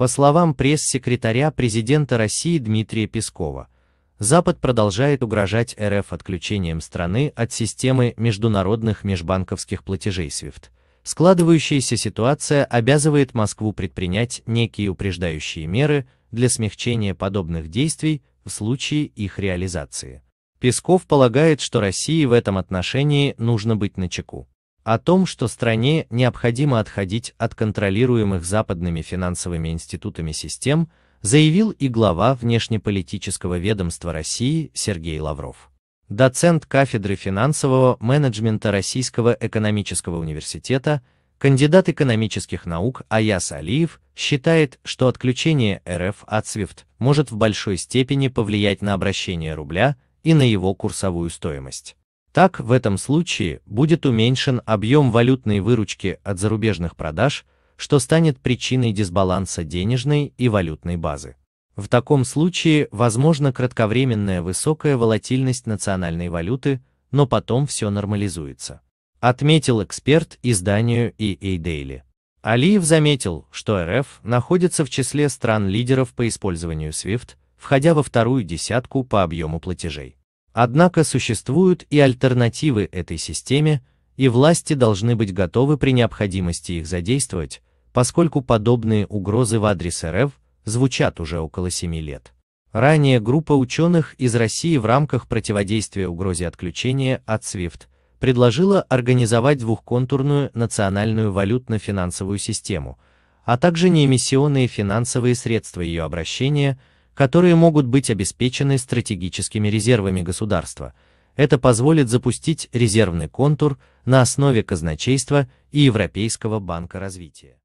По словам пресс-секретаря президента России Дмитрия Пескова, Запад продолжает угрожать РФ отключением страны от системы международных межбанковских платежей SWIFT. Складывающаяся ситуация обязывает Москву предпринять некие упреждающие меры для смягчения подобных действий в случае их реализации. Песков полагает, что России в этом отношении нужно быть начеку о том, что стране необходимо отходить от контролируемых западными финансовыми институтами систем, заявил и глава внешнеполитического ведомства России Сергей Лавров. Доцент кафедры финансового менеджмента Российского экономического университета, кандидат экономических наук Аяс Алиев считает, что отключение РФ от SWIFT может в большой степени повлиять на обращение рубля и на его курсовую стоимость. Так, в этом случае будет уменьшен объем валютной выручки от зарубежных продаж, что станет причиной дисбаланса денежной и валютной базы. В таком случае возможна кратковременная высокая волатильность национальной валюты, но потом все нормализуется. Отметил эксперт изданию EA Daily. Алиев заметил, что РФ находится в числе стран-лидеров по использованию SWIFT, входя во вторую десятку по объему платежей. Однако существуют и альтернативы этой системе, и власти должны быть готовы при необходимости их задействовать, поскольку подобные угрозы в адрес РФ звучат уже около семи лет. Ранее группа ученых из России в рамках противодействия угрозе отключения от SWIFT предложила организовать двухконтурную национальную валютно-финансовую систему, а также неэмиссионные финансовые средства ее обращения – которые могут быть обеспечены стратегическими резервами государства. Это позволит запустить резервный контур на основе казначейства и Европейского банка развития.